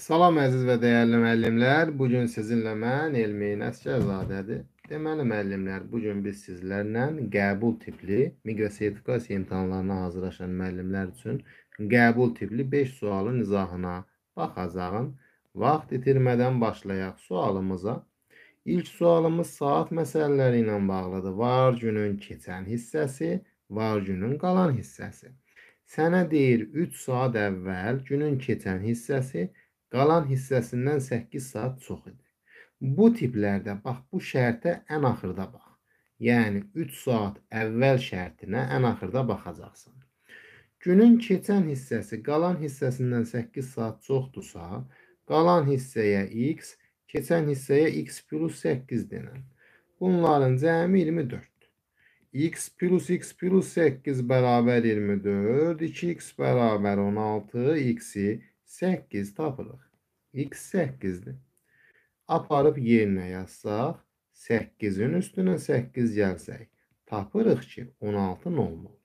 Salam əziz və dəyərli müəllimlər. Bu gün sizinlə mən Elmin Əsgərzadədir. Deməli müəllimlər, bu gün biz sizlərlə qəbul tipli miqrasifikasiya imtahanlarına hazırlaşan müəllimlər üçün qəbul tipli 5 sualın izahına baxacağıq. Vaxt itirmədən başlayaq sualımıza. İlk sualımız saat məsələləri ilə bağlıdır. Var günün keçən hissəsi, var günün qalan hissəsi. Sənə deyir 3 saat əvvəl günün keçən hissəsi qalan hissəsindən 8 saat çox idi. Bu tiplərdə bax bu şərtə ən axırda bax. Yəni 3 saat əvvəl şərtinə ən axırda baxacaqsan. Günün keçən hissəsi qalan hissəsindən 8 saat çoxdursa, qalan hissəyə x, keçən hissəyə x plus 8 denən. Bunların cəmi 24. x plus x plus 8 bərabər 24, 2x bərabər 16, x-i 8 tapırıq. X 8-dir. Aparıb yerinə yazsaq, 8-in üstünə 8 gəlsək, tapırıq ki, 16 olmalı.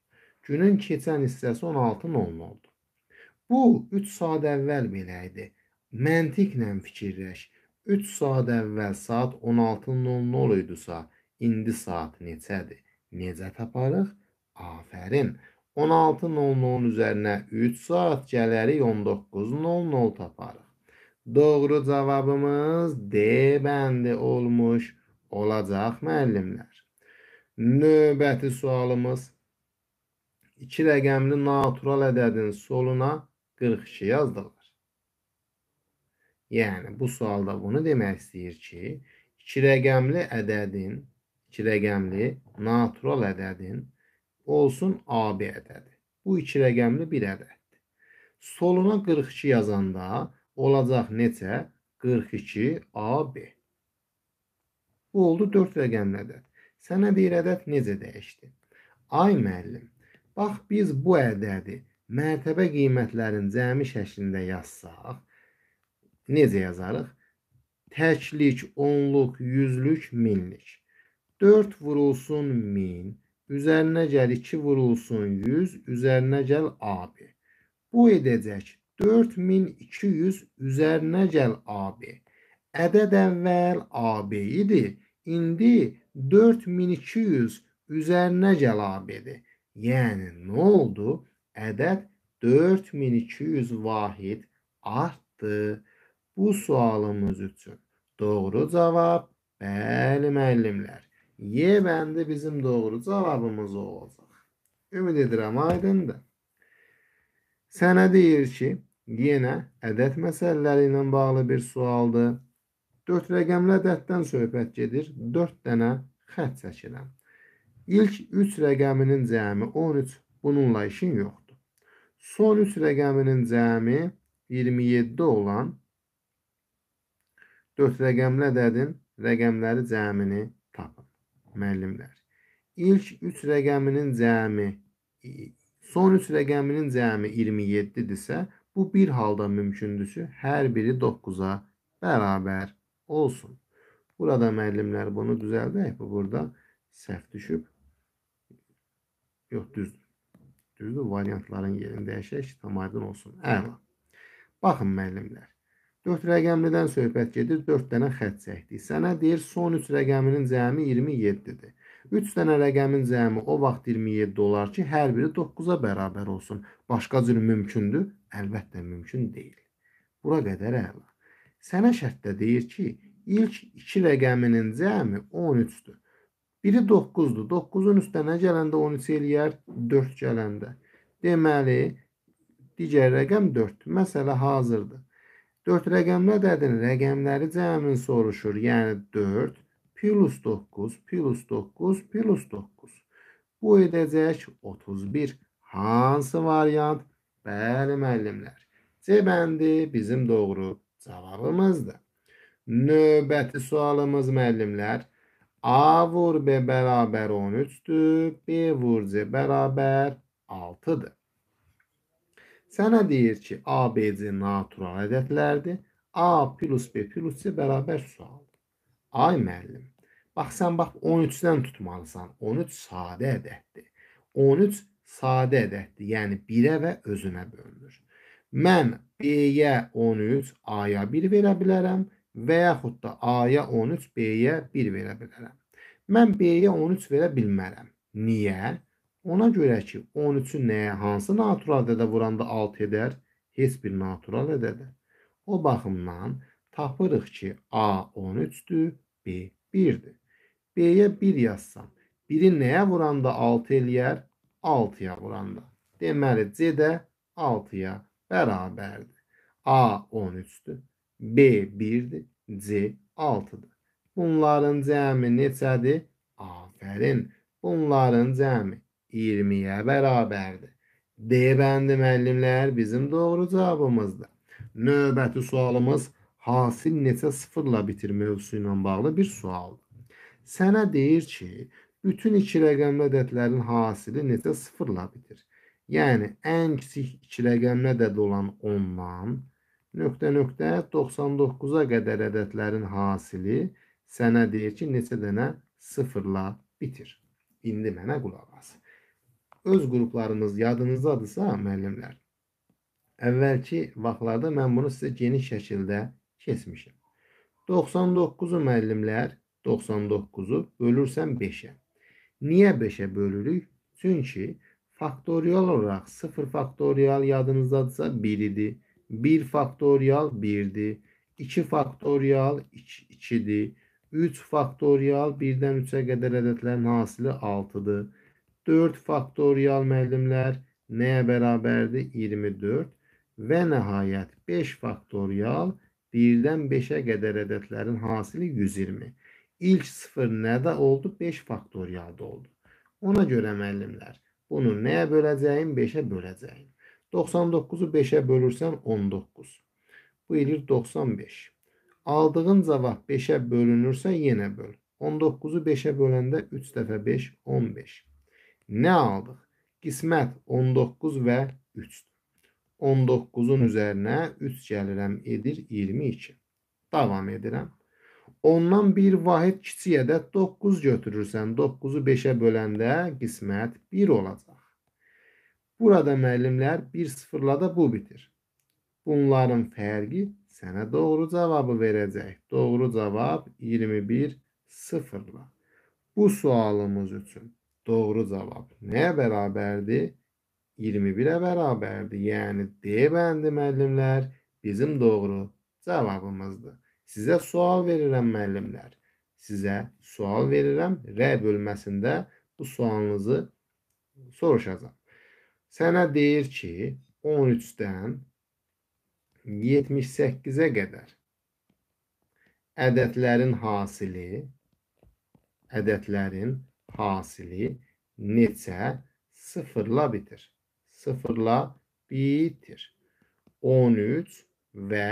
Günün keçən hissəsi 16 olmalıdır. Bu 3 saat əvvəl belə idi. Məntiqlə fikirləş. 3 saat əvvəl saat 16:00 idisə, indi saat neçədir? Necə taparıq? Afərin. 16.00-un üzərinə 3 saat gələrik 19.00 taparıq. Doğru cavabımız D bəndi olmuş olacaq müəllimlər. Növbəti sualımız 2 rəqəmli natural ədədin soluna 42 yazdılar. Yəni bu sualda bunu demək istəyir ki, 2 rəqəmli ədədin 2 rəqəmli natural ədədin olsun AB ədədi. Bu iki rəqəmli bir ədəddir. Soluna 42 yazanda olacaq neçə? 42 AB. Bu oldu 4 rəqəmli ədəd. Sənə deyir ədəd necə dəyişdi? Ay müəllim, bax biz bu ədədi mərtəbə qiymətlərin cəmi şəklində yazsaq, necə yazarıq? Təklik, onluq, yüzlük, minlik. 4 vurulsun 1000, Üzərinə gəl 2 vurulsun 100, üzərinə gəl AB. Bu edəcək 4200 üzərinə gəl AB. Ədəd əvvəl AB idi, indi 4200 üzərinə gəl AB-dir. Yəni nə oldu? Ədəd 4200 vahid artdı. Bu sualımız üçün doğru cavab bəli müəllimlər. Y bəndi bizim doğru cavabımız olacaq. Ümid edirəm aydındır. Sənə deyir ki, yenə ədəd məsələləri ilə bağlı bir sualdır. 4 rəqəmli ədəddən söhbət gedir. 4 dənə xətt çəkirəm. İlk 3 rəqəminin cəmi 13. Bununla işin yoxdur. Son 3 rəqəminin cəmi 27 olan 4 rəqəmli ədədin rəqəmləri cəmini tapın müəllimlər. İlk 3 rəqəminin cəmi son 3 rəqəminin cəmi 27-dirsə, bu bir halda mümkündürsə, hər biri 9-a bərabər olsun. Burada müəllimlər bunu düzəldək. Bu burada səhv düşüb. Yox, düzdür. Düzdür, variantların yerini dəyişək ki, tam aydın olsun. Əla. Baxın müəllimlər. 4 rəqəmlidən söhbət gedir. 4 dənə xətt çəkdik. Sənə deyir son 3 rəqəminin cəmi 27-dir. 3 dənə rəqəmin cəmi o vaxt 27 olar ki, hər biri 9-a bərabər olsun. Başqa cür mümkündür? Əlbəttə mümkün deyil. Bura qədər əla. Sənə şərtdə deyir ki, ilk 2 rəqəminin cəmi 13-dür. Biri 9-dur. 9-un üstünə gələndə 13 eləyər 4 gələndə. Deməli, digər rəqəm 4-dür. Məsələ hazırdır. 4 rəqəmli ədədin rəqəmləri cəmin soruşur. Yəni 4 plus 9 plus 9 plus 9. Bu edəcək 31. Hansı variant? Bəli, müəllimlər. C bəndi bizim doğru cavabımızdır. Növbəti sualımız müəllimlər. A vur B bərabər 13-dür, B vur C bərabər 6-dır. Sənə deyir ki, ABC natural ədədlərdir. A plus B plus C bərabər sualdır. Ay müəllim, bax sən bax 13-dən tutmalısan. 13 sadə ədəddir. 13 sadə ədəddir, yəni 1-ə və özünə bölünür. Mən B-yə 13, A-ya 1 verə bilərəm və yaxud da A-ya 13, B-yə 1 verə bilərəm. Mən B-yə 13 verə bilmərəm. Niyə? Ona görə ki 13-ü nəyə, hansı natural ədədə vuranda 6 edər? Heç bir natural ədədə. O baxımdan tapırıq ki A 13-dür, B 1-dir. B-yə 1 yazsam, 1-i nəyə vuranda 6 eləyər? 6-ya vuranda. Deməli C də 6-ya bərabərdir. A 13-dür, B 1-dir, C 6-dır. Bunların cəmi neçədir? Afərin. Bunların cəmi 20-yə bərabərdir. D bəndi müəllimlər bizim doğru cavabımızdır. Növbəti sualımız hasil neçə sıfırla bitir mövzusu ilə bağlı bir sualdır. Sənə deyir ki, bütün iki rəqəmli ədədlərin hasili neçə sıfırla bitir? Yəni ən kiçik iki rəqəmli ədəd olan 10-dan nöqtə nöqtə 99-a qədər ədədlərin hasili sənə deyir ki, neçə dənə sıfırla bitir. İndi mənə qulaq as öz qruplarımız yadınızdadırsa müəllimlər, əvvəlki vaxtlarda mən bunu sizə geniş şəkildə keçmişəm. 99-u müəllimlər 99-u bölürsən 5-ə. Niyə 5-ə bölürük? Çünki faktorial olaraq 0 faktorial yadınızdadırsa 1 idi. 1 faktorial 1-dir. 2 faktorial 2-dir. 3 faktorial 1-dən 3-ə qədər ədədlərin hasili 6-dır. 4 faktöriyal müəllimlər nəyə bərabərdir? 24 və nəhayət 5 faktöriyal 1-dən 5-ə qədər ədədlərin hasili 120. İlk 0 nədə oldu? 5 faktoriyalda oldu. Ona görə müəllimlər bunu nəyə böləcəyim? 5-ə böləcəyim. 99-u 5-ə bölürsən 19. Bu edir 95. Aldığın cavab 5-ə bölünürsə yenə böl. 19-u 5-ə böləndə 3 dəfə 5 15 nə aldıq? Qismət 19 və 3-dür. 19-un üzərinə 3 gəlirəm edir 22. Davam edirəm. Ondan bir vahid kiçik ədəd 9 götürürsən, 9-u 5-ə böləndə qismət 1 olacaq. Burada müəllimlər 1 sıfırla da bu bitir. Bunların fərqi sənə doğru cavabı verəcək. Doğru cavab 21 sıfırla. Bu sualımız üçün Doğru cevap neye beraberdi? 21'e beraberdi. Yani D bəndi müəllimlər bizim doğru cavabımızdır. Sizə sual verirəm müəllimlər. Sizə sual verirəm. R bölməsində bu sualınızı soruşacağam. Sənə deyir ki, 13-dən 78-ə qədər ədədlərin hasili ədədlərin hasili neçə sıfırla bitir. Sıfırla bitir. 13 və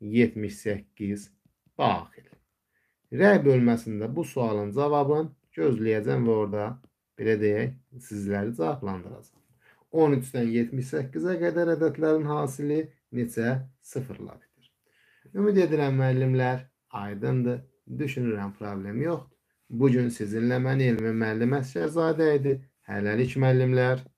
78 daxil. Rəy bölməsində bu sualın cavabını gözləyəcəm və orada belə deyək, sizləri cavablandıracaq. 13-dən 78-ə qədər ədədlərin hasili neçə sıfırla bitir. Ümid edirəm müəllimlər aydındır. Düşünürəm problem yoxdur. Bugün sizinlə mən elmin müəllimi Şəhzadə idi. Hələlik müəllimlər.